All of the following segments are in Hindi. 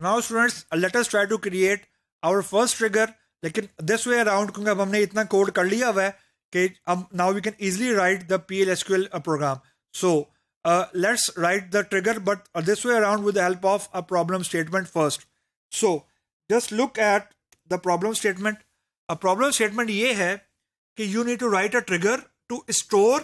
now students uh, let us try to create our first trigger लेकिन this way around क्योंकि अब हमने इतना code कर लिया now we can easily write the PL/SQL uh, program so uh, let's write the trigger but this way around with the help of a problem statement first so just look at the problem statement a problem statement ये है कि you need to write a trigger to store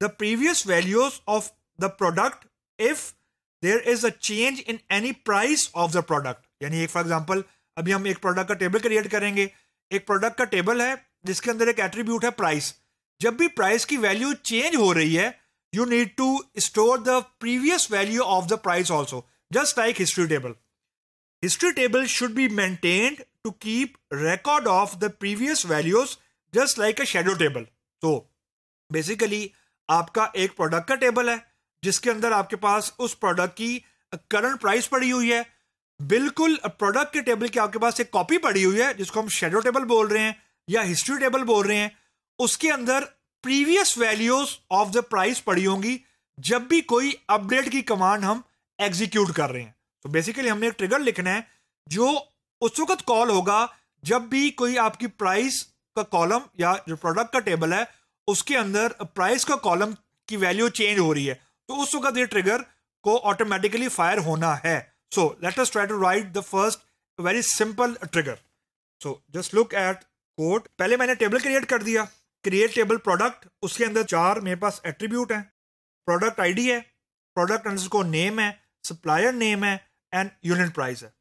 the previous values of the product if there is a change in any price of the product यानी एक फॉर एग्जाम्पल अभी हम एक प्रोडक्ट का टेबल क्रिएट करेंगे एक प्रोडक्ट का टेबल है जिसके अंदर एक एट्रीब्यूट है प्राइस जब भी प्राइस की वैल्यू चेंज हो रही है you need to store the previous value of the price also just like history table history table should be maintained to keep record of the previous values just like a schedule table तो बेसिकली आपका एक प्रोडक्ट का टेबल है जिसके अंदर आपके पास उस प्रोडक्ट की करंट प्राइस पड़ी हुई है बिल्कुल प्रोडक्ट के टेबल की आपके पास एक कॉपी पड़ी हुई है जिसको हम शेडो टेबल बोल रहे हैं या हिस्ट्री टेबल बोल रहे हैं उसके अंदर previous values of the price पड़ी होंगी जब भी कोई अपडेट की कमांड हम एग्जीक्यूट कर रहे हैं तो बेसिकली हमने एक ट्रिगर लिखना है जो उस वक्त कॉल होगा जब भी कोई आपकी प्राइस का कॉलम या जो प्रोडक्ट का टेबल है उसके अंदर प्राइस का कॉलम की वैल्यू चेंज हो रही है तो उस वक्त ये ट्रिगर को ऑटोमेटिकली फायर होना है so let us try to write the first very simple trigger so just look at code पहले मैंने टेबल क्रिएट कर दिया क्रिएट टेबल प्रोडक्ट उसके अंदर चार मेरे पास एट्रीब्यूट हैं प्रोडक्ट आईडी है प्रोडक्ट अंडर को नेम है सप्लायर नेम है एंड यूनिट प्राइस है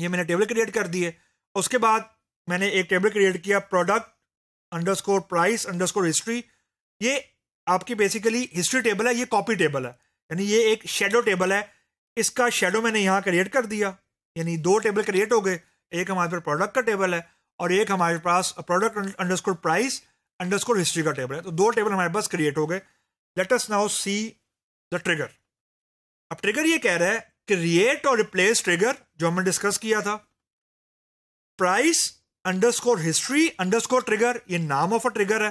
ये मैंने टेबल क्रिएट कर दी है उसके बाद मैंने एक टेबल क्रिएट किया product under score price under score history ये आपकी बेसिकली हिस्ट्री टेबल है ये कॉपी टेबल है यानी ये एक शेडो टेबल है इसका शेडो मैंने यहाँ क्रिएट कर दिया यानी दो टेबल क्रिएट हो गए एक हमारे पास प्रोडक्ट का टेबल है और एक हमारे पास product underscore price underscore history का टेबल है तो दो टेबल हमारे पास क्रिएट हो गए let us now see the trigger अब ट्रिगर ये कह रहा है क्रिएट और रिप्लेस ट्रिगर जो हमने डिस्कस किया था price underscore history underscore trigger ये नाम ऑफ अ ट्रिगर है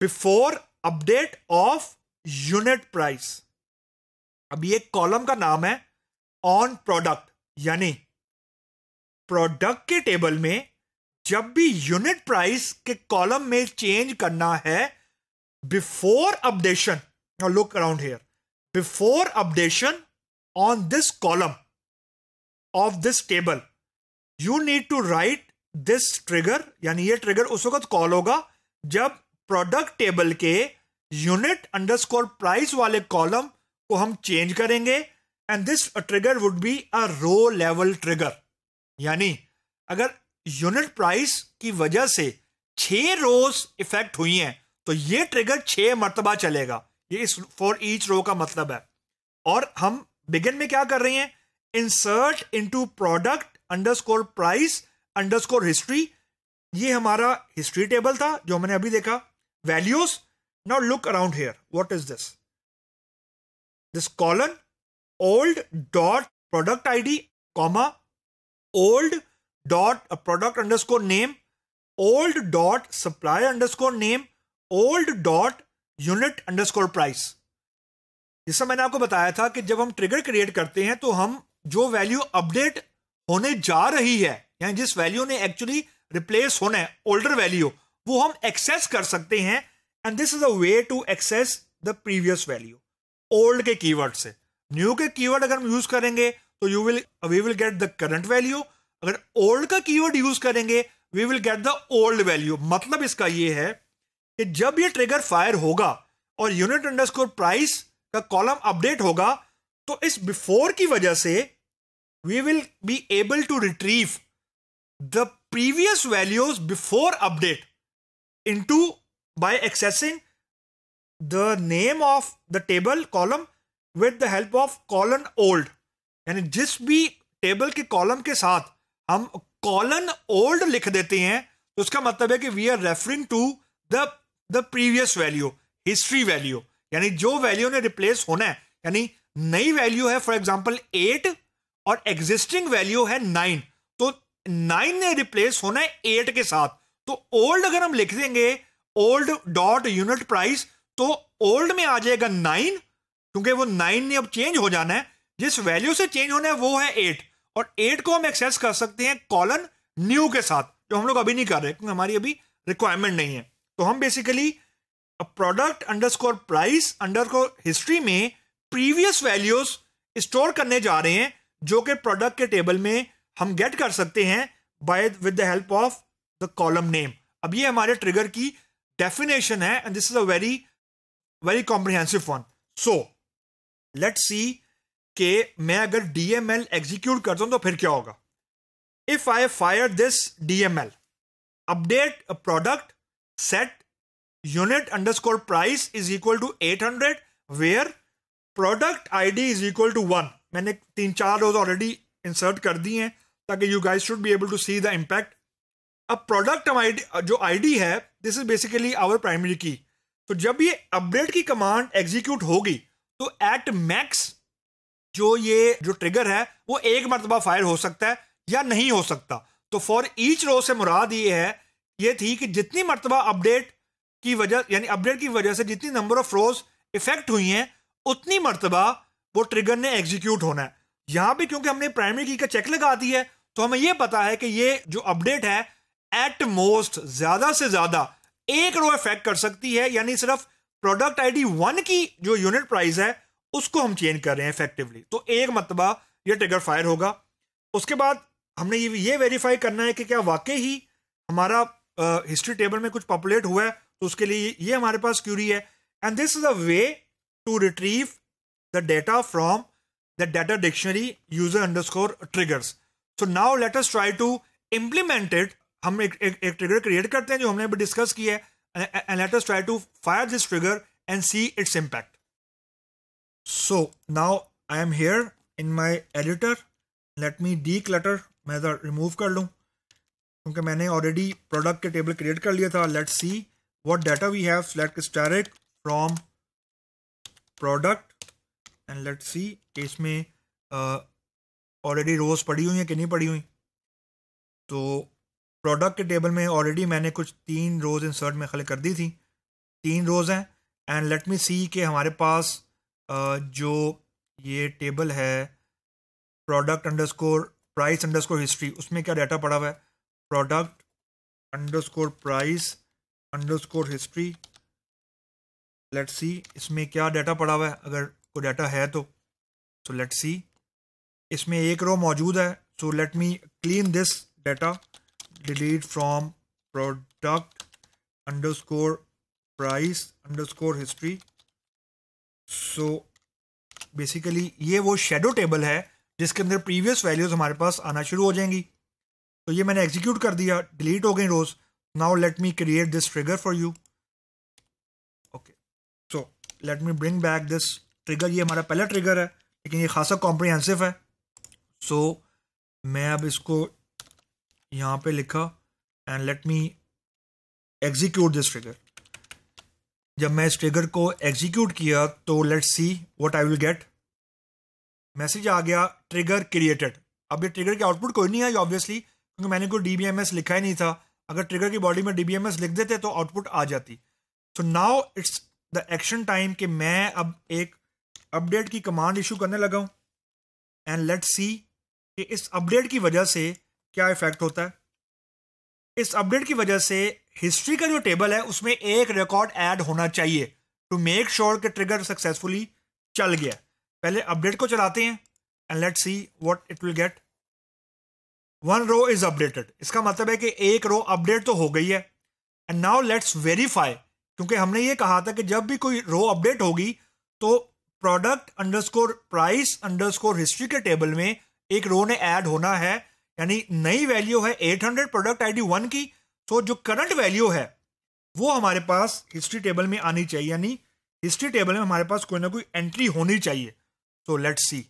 before update of unit price अब ये कॉलम का नाम है ऑन प्रोडक्ट यानी प्रोडक्ट के टेबल में जब भी यूनिट प्राइस के कॉलम में चेंज करना है before updation look around here before updation on this column of this table you need to write this trigger यानी ये ट्रिगर उस वक्त कॉल होगा जब प्रोडक्ट टेबल के यूनिट अंडरस्कोर प्राइस वाले कॉलम को हम चेंज करेंगे and this trigger would be a row level trigger यानी अगर यूनिट प्राइस की वजह से छह रोज इफेक्ट हुई हैं तो ये ट्रिगर छह मरतबा चलेगा ये इस फॉर ईच रो का मतलब है और हम बिगिन में क्या कर रहे हैं insert into product underscore price underscore history ये हमारा हिस्ट्री टेबल था जो हमने अभी देखा values. Now look around here. What is this? This colon old dot product ID comma old dot a product underscore name old dot supplier underscore name old dot unit underscore price. जैसा मैंने आपको बताया था कि जब हम ट्रिगर क्रिएट करते हैं तो हम जो वैल्यू अपडेट होने जा रही है यानी जिस वैल्यू ने एक्चुअली रिप्लेस होना है ओल्डर वैल्यू वो हम एक्सेस कर सकते हैं and this is a way to access the previous value old के कीवर्ड से न्यू के कीवर्ड अगर हम यूज करेंगे तो you will we will get the current value अगर ओल्ड का कीवर्ड यूज करेंगे we will get the old value मतलब इसका ये है कि जब ये ट्रिगर फायर होगा और यूनिट अंडरस्कोर प्राइस का कॉलम अपडेट होगा तो इस बिफोर की वजह से we will be able to retrieve the previous values before update into by accessing the name of the table column with the help of colon old यानी जिस भी टेबल के कॉलम के साथ हम कॉलन ओल्ड लिख देते हैं तो उसका मतलब है कि we are referring to the the previous value history value यानी जो वैल्यू ने रिप्लेस होना है यानी नई वैल्यू है फॉर एग्जांपल एट और एग्जिस्टिंग वैल्यू है नाइन तो नाइन ने रिप्लेस होना है एट के साथ तो ओल्ड अगर हम लिख देंगे ओल्ड डॉट यूनिट प्राइस तो ओल्ड में आ जाएगा नाइन क्योंकि वो नाइन ने अब चेंज हो जाना है जिस वैल्यू से चेंज होना है वो है एट और एट को हम एक्सेस कर सकते हैं कॉलन न्यू के साथ जो हम लोग अभी नहीं कर रहे क्योंकि हमारी अभी रिक्वायरमेंट नहीं है तो हम basically product score price score history में प्रीवियस वैल्यूज स्टोर करने जा रहे हैं जो कि प्रोडक्ट के टेबल में हम गेट कर सकते हैं by with the help of the column name अब ये हमारे ट्रिगर की डेफिनेशन है and this is a very very comprehensive one so let see के मैं अगर डीएमएल एग्जीक्यूट करता हूं तो फिर क्या होगा if I fire this DML update product set price is equal to eight hundred 800 product I D is equal to one मैंने तीन चार रोज ऑलरेडी इंसर्ट कर दी हैं ताकि you guys should be able to see the impact अब प्रोडक्ट जो आईडी है this is basically our primary key तो जब ये अपडेट की कमांड एग्जीक्यूट होगी तो एट मैक्स जो ये जो ट्रिगर है वो एक मरतबा फायर हो सकता है या नहीं हो सकता तो फॉर ईच रो से मुराद ये है ये थी कि जितनी मरतबा अपडेट की वजह यानी अपडेट की वजह से जितनी नंबर ऑफ रोज इफेक्ट हुई हैं उतनी मरतबा वो ट्रिगर ने एग्जीक्यूट होना है यहां पे क्योंकि हमने प्राइमरी की का चेक लगा दी है तो हमें यह पता है कि ये जो अपडेट है एट मोस्ट ज्यादा से ज्यादा एक रो इफेक्ट कर सकती है यानी सिर्फ प्रोडक्ट आईडी वन की जो यूनिट प्राइस है उसको हम चेंज कर रहे हैं इफेक्टिवली तो एक मतबा ये ट्रिगर फायर होगा उसके बाद हमने ये ये वेरीफाई करना है कि क्या वाकई ही हमारा हिस्ट्री टेबल में कुछ पॉपुलेट हुआ है तो उसके लिए ये हमारे पास क्यूरी है and this is a way to retrieve the data from the data dictionary user underscore triggers so now let us try to implemented हम एक एक, एक ट्रिगर क्रिएट करते हैं जो हमने अभी डिस्कस किया है and let us try to fire this trigger and see its impact so now I am here in my editor let me declutter मैं इधर रिमूव कर लूँ क्योंकि मैंने ऑलरेडी प्रोडक्ट के टेबल क्रिएट कर लिया था let see what data we have let asterisk from product and let see इसमें ऑलरेडी रोज पड़ी हुई है कि नहीं पड़ी हुई तो प्रोडक्ट के टेबल में ऑलरेडी मैंने कुछ तीन रोज़ इंसर्ट में खल कर दी थी तीन रोज़ हैं एंड लेट मी सी के हमारे पास जो ये टेबल है product underscore price underscore history उसमें क्या डाटा पड़ा हुआ है product underscore price underscore history let see इसमें क्या डाटा पड़ा हुआ है अगर कोई डाटा है तो सो लेट सी इसमें एक रो मौजूद है so let me clean this data delete product under score price under score history so basically ये वो शेडो टेबल है जिसके अंदर प्रीवियस वैल्यूज हमारे पास आना शुरू हो जाएंगी तो ये मैंने एग्जीक्यूट कर दिया डिलीट हो गई rows now let me create this trigger for you okay so let me bring back this trigger ये हमारा पहला ट्रिगर है लेकिन ये खासा कॉम्प्रिहेंसिव है सो so, मैं अब इसको यहाँ पे लिखा and let me execute this trigger जब मैं इस ट्रिगर को एग्जीक्यूट किया तो let see what I will get message आ गया ट्रिगर क्रिएटेड अब ये ट्रिगर की आउटपुट कोई नहीं आई ऑब्वियसली क्योंकि मैंने कोई डी लिखा ही नहीं था अगर ट्रिगर की बॉडी में डी लिख देते तो आउटपुट आ जाती so now it's the action time कि मैं अब एक अपडेट की कमांड इशू करने लगा हूँ एंड लेट सी कि इस अपडेट की वजह से क्या इफेक्ट होता है इस अपडेट की वजह से हिस्ट्री का जो टेबल है उसमें एक रिकॉर्ड ऐड होना चाहिए टू मेक श्योर कि ट्रिगर सक्सेसफुली चल गया पहले अपडेट को चलाते हैं and let see what it will get one row is updated इसका मतलब है कि एक रो अपडेट तो हो गई है एंड नाउ लेट्स वेरीफाई क्योंकि हमने ये कहा था कि जब भी कोई रो अपडेट होगी तो product underscore price underscore history के टेबल में एक रो ने ऐड होना है यानी नई वैल्यू है 800 प्रोडक्ट आईडी वन की सो तो जो करंट वैल्यू है वो हमारे पास हिस्ट्री टेबल में आनी चाहिए यानी हिस्ट्री टेबल में हमारे पास कोई ना कोई एंट्री होनी चाहिए so let see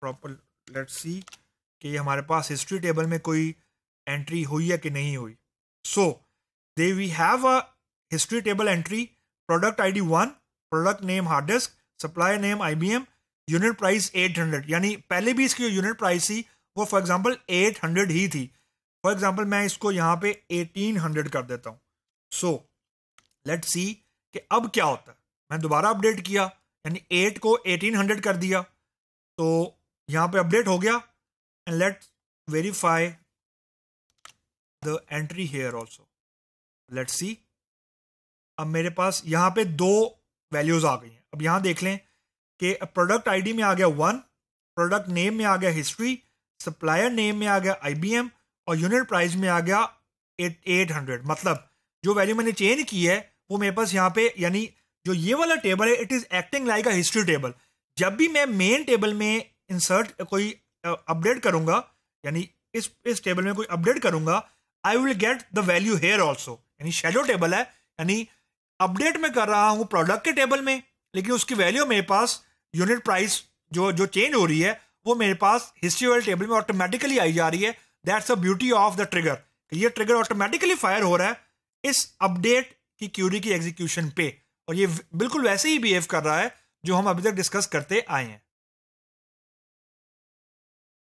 proper let see कि हमारे पास हिस्ट्री टेबल में कोई एंट्री हुई है कि नहीं हुई so they we have a history table entry product ID one product name hard disk supplier name IBM unit price 800 यानी पहले भी इसकी जो यूनिट प्राइस थी वो फॉर एग्जांपल 800 ही थी फॉर एग्जांपल मैं इसको यहाँ पे 1800 कर देता हूँ सो लेट सी कि अब क्या होता है मैं दोबारा अपडेट किया यानी 8 को 1800 कर दिया तो यहाँ पे अपडेट हो गया and let verify the entry here also let see अब मेरे पास यहाँ पे दो वैल्यूज आ गई हैं अब यहां देख लें कि प्रोडक्ट आईडी में आ गया वन प्रोडक्ट नेम में आ गया हिस्ट्री सप्लायर नेम में आ गया आईबीएम और यूनिट प्राइस में आ गया एट एट हंड्रेड मतलब जो वैल्यू मैंने चेंज की है वो मेरे पास यहाँ पे यानी जो ये वाला टेबल है it is acting like a history table जब भी मैं मेन टेबल में इंसर्ट कोई अपडेट करूंगा यानी इस इस टेबल में कोई अपडेट करूंगा I will get the value here also यानी शेडो टेबल है यानी अपडेट में कर रहा हूं प्रोडक्ट के टेबल में लेकिन उसकी वैल्यू मेरे पास यूनिट प्राइस जो जो चेंज हो रही है वो मेरे पास हिस्ट्री वाले टेबल में ऑटोमेटिकली आई जा रही है that's a beauty of the trigger ये ट्रिगर ऑटोमेटिकली फायर हो रहा है इस अपडेट की क्यूरी की एग्जीक्यूशन पे और ये बिल्कुल वैसे ही बिहेव कर रहा है जो हम अभी तक डिस्कस करते आए हैं